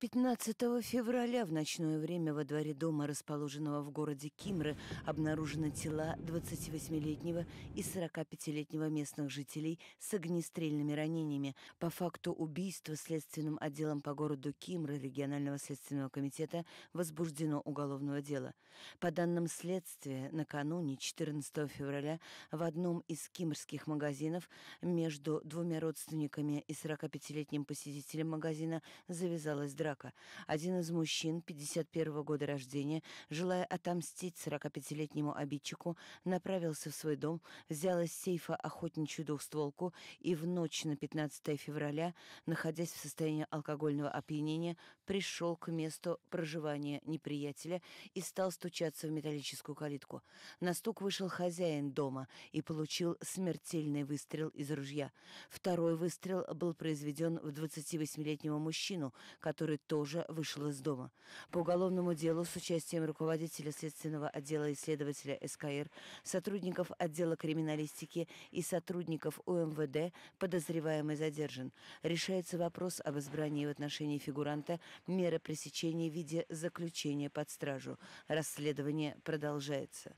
15 февраля в ночное время во дворе дома, расположенного в городе Кимры, обнаружены тела 28-летнего и 45-летнего местных жителей с огнестрельными ранениями. По факту убийства следственным отделом по городу Кимры регионального следственного комитета возбуждено уголовное дело. По данным следствия, накануне 14 февраля в одном из кимрских магазинов между двумя родственниками и 45-летним посетителем магазина завязалась драка брака. Один из мужчин 51 года рождения, желая отомстить 45-летнему обидчику, направился в свой дом, взял из сейфа охотничью двухстволку и в ночь на 15 февраля, находясь в состоянии алкогольного опьянения, пришел к месту проживания неприятеля и стал стучаться в металлическую калитку. На стук вышел хозяин дома и получил смертельный выстрел из ружья. Второй выстрел был произведен в 28-летнего мужчину, который тоже вышел из дома. По уголовному делу с участием руководителя следственного отдела и следователя СКР, сотрудников отдела криминалистики и сотрудников УМВД подозреваемый задержан. Решается вопрос об избрании в отношении фигуранта меры пресечения в виде заключения под стражу. Расследование продолжается.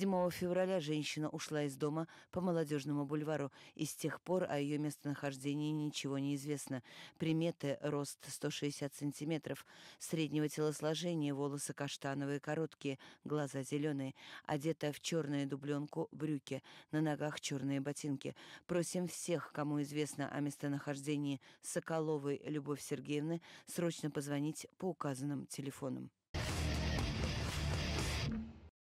7 февраля женщина ушла из дома по Молодежному бульвару, и с тех пор о ее местонахождении ничего не известно. Приметы — рост 160 сантиметров, среднего телосложения, волосы каштановые короткие, глаза зеленые, одета в черную дубленку брюки, на ногах черные ботинки. Просим всех, кому известно о местонахождении Соколовой Любовь Сергеевны, срочно позвонить по указанным телефонам.